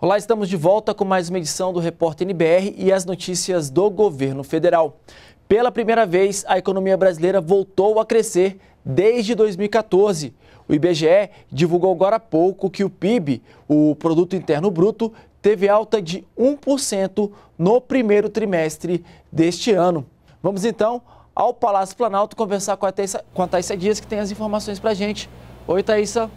Olá, estamos de volta com mais uma edição do Repórter NBR e as notícias do governo federal. Pela primeira vez, a economia brasileira voltou a crescer desde 2014. O IBGE divulgou agora há pouco que o PIB, o Produto Interno Bruto, teve alta de 1% no primeiro trimestre deste ano. Vamos então ao Palácio Planalto conversar com a Thaisa, com a Dias, que tem as informações para a gente. Oi, Thaisa.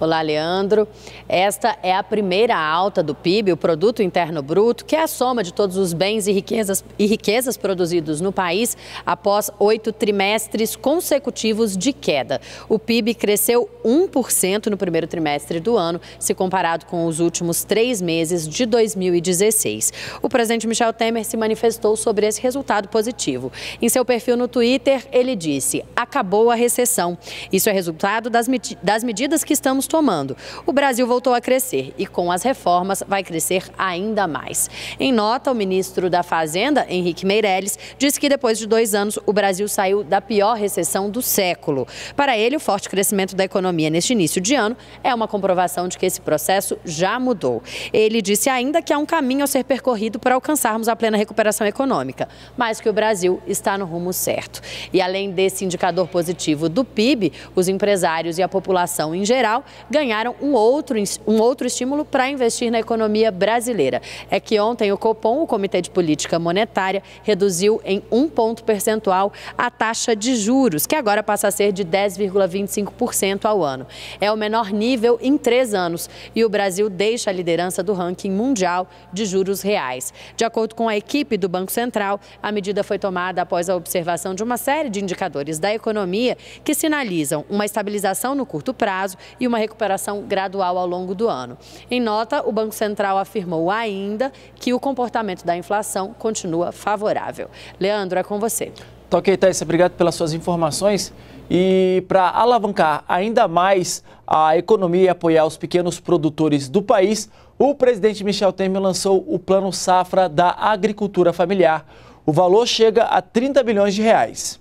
Olá, Leandro. Esta é a primeira alta do PIB, o Produto Interno Bruto, que é a soma de todos os bens e riquezas, e riquezas produzidos no país após oito trimestres consecutivos de queda. O PIB cresceu 1% no primeiro trimestre do ano, se comparado com os últimos três meses de 2016. O presidente Michel Temer se manifestou sobre esse resultado positivo. Em seu perfil no Twitter, ele disse: acabou a recessão. Isso é resultado das, das medidas que estamos tomando. O Brasil voltou a crescer e, com as reformas, vai crescer ainda mais. Em nota, o ministro da Fazenda, Henrique Meirelles, disse que depois de dois anos o Brasil saiu da pior recessão do século. Para ele, o forte crescimento da economia neste início de ano é uma comprovação de que esse processo já mudou. Ele disse ainda que há um caminho a ser percorrido para alcançarmos a plena recuperação econômica, mas que o Brasil está no rumo certo. E além desse indicador positivo do PIB, os empresários e a população em geral ganharam um outro, um outro estímulo para investir na economia brasileira. É que ontem o Copom, o Comitê de Política Monetária, reduziu em um ponto percentual a taxa de juros, que agora passa a ser de 10,25% ao ano. É o menor nível em três anos e o Brasil deixa a liderança do ranking mundial de juros reais. De acordo com a equipe do Banco Central, a medida foi tomada após a observação de uma série de indicadores da economia que sinalizam uma estabilização no curto prazo e uma recuperação gradual ao longo do ano. Em nota, o Banco Central afirmou ainda que o comportamento da inflação continua favorável. Leandro, é com você. Tá ok, Thaís, obrigado pelas suas informações. E para alavancar ainda mais a economia e apoiar os pequenos produtores do país, o presidente Michel Temer lançou o Plano Safra da Agricultura Familiar. O valor chega a 30 bilhões de reais.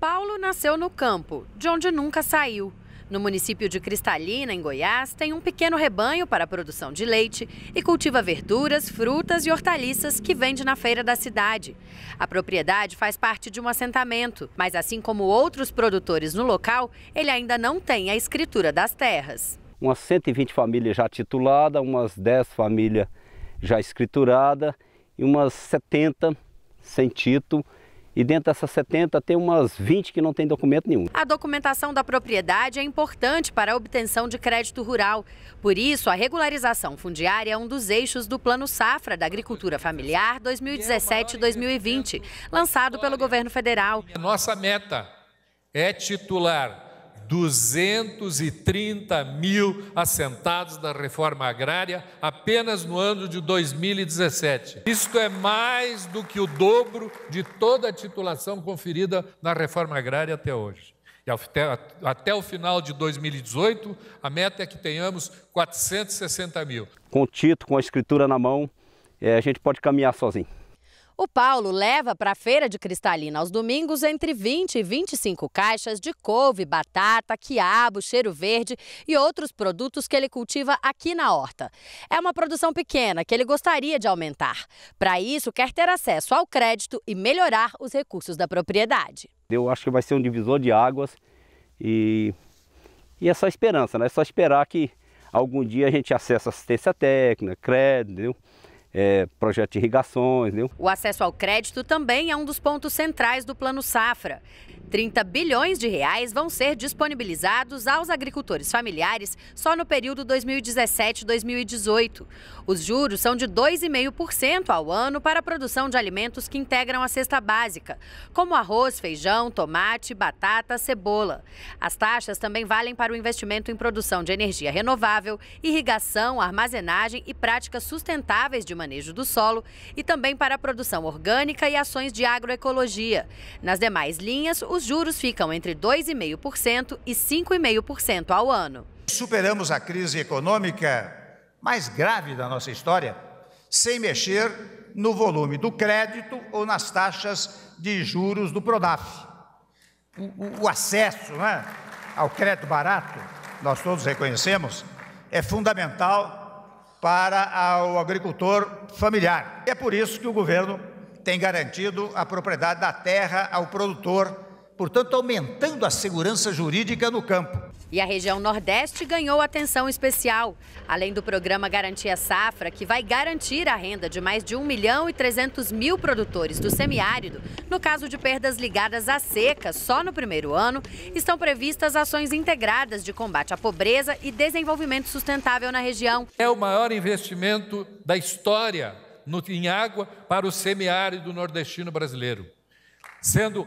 Paulo nasceu no campo, de onde nunca saiu. No município de Cristalina, em Goiás, tem um pequeno rebanho para a produção de leite e cultiva verduras, frutas e hortaliças que vende na feira da cidade. A propriedade faz parte de um assentamento, mas assim como outros produtores no local, ele ainda não tem a escritura das terras. Umas 120 famílias já tituladas, umas 10 famílias já escrituradas e umas 70 sem título e dentro dessas 70 tem umas 20 que não tem documento nenhum. A documentação da propriedade é importante para a obtenção de crédito rural. Por isso, a regularização fundiária é um dos eixos do Plano Safra da Agricultura Familiar 2017-2020, lançado pelo governo federal. Nossa meta é titular 230 mil assentados da reforma agrária apenas no ano de 2017. Isto é mais do que o dobro de toda a titulação conferida na reforma agrária até hoje. E até, até o final de 2018, a meta é que tenhamos 460 mil. Com o título, com a escritura na mão, é, a gente pode caminhar sozinho. O Paulo leva para a feira de cristalina aos domingos entre 20 e 25 caixas de couve, batata, quiabo, cheiro verde e outros produtos que ele cultiva aqui na horta. É uma produção pequena que ele gostaria de aumentar. Para isso, quer ter acesso ao crédito e melhorar os recursos da propriedade. Eu acho que vai ser um divisor de águas e, e é só esperança, né? É só esperar que algum dia a gente acesse assistência técnica, crédito, entendeu? é, projeto de irrigações. Viu? O acesso ao crédito também é um dos pontos centrais do Plano Safra. 30 bilhões de reais vão ser disponibilizados aos agricultores familiares só no período 2017-2018. Os juros são de 2,5% ao ano para a produção de alimentos que integram a cesta básica, como arroz, feijão, tomate, batata, cebola. As taxas também valem para o investimento em produção de energia renovável, irrigação, armazenagem e práticas sustentáveis de manejo do solo e também para a produção orgânica e ações de agroecologia. Nas demais linhas, os os juros ficam entre 2,5% e 5,5% ao ano. Superamos a crise econômica mais grave da nossa história sem mexer no volume do crédito ou nas taxas de juros do Prodaf. O, o acesso né, ao crédito barato, nós todos reconhecemos, é fundamental para o agricultor familiar. É por isso que o governo tem garantido a propriedade da terra ao produtor portanto, aumentando a segurança jurídica no campo. E a região Nordeste ganhou atenção especial. Além do programa Garantia Safra, que vai garantir a renda de mais de 1 milhão e 300 mil produtores do semiárido, no caso de perdas ligadas à seca só no primeiro ano, estão previstas ações integradas de combate à pobreza e desenvolvimento sustentável na região. É o maior investimento da história no, em água para o semiárido nordestino brasileiro. Sendo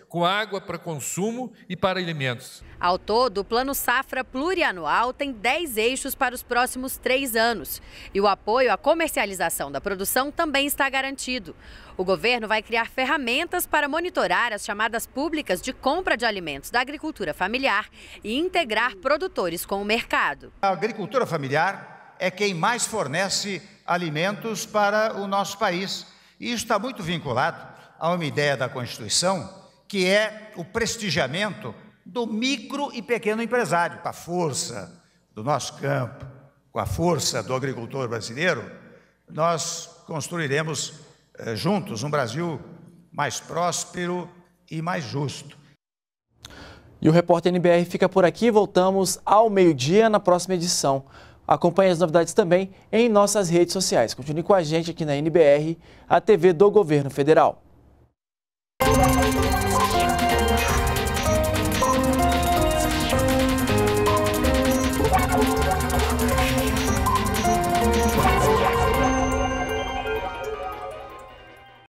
com água para consumo e para alimentos. Ao todo, o Plano Safra Plurianual tem 10 eixos para os próximos três anos. E o apoio à comercialização da produção também está garantido. O governo vai criar ferramentas para monitorar as chamadas públicas de compra de alimentos da agricultura familiar e integrar produtores com o mercado. A agricultura familiar é quem mais fornece alimentos para o nosso país. E isso está muito vinculado a uma ideia da Constituição que é o prestigiamento do micro e pequeno empresário, com a força do nosso campo, com a força do agricultor brasileiro, nós construiremos eh, juntos um Brasil mais próspero e mais justo. E o Repórter NBR fica por aqui. Voltamos ao meio-dia na próxima edição. Acompanhe as novidades também em nossas redes sociais. Continue com a gente aqui na NBR, a TV do Governo Federal. Thank you.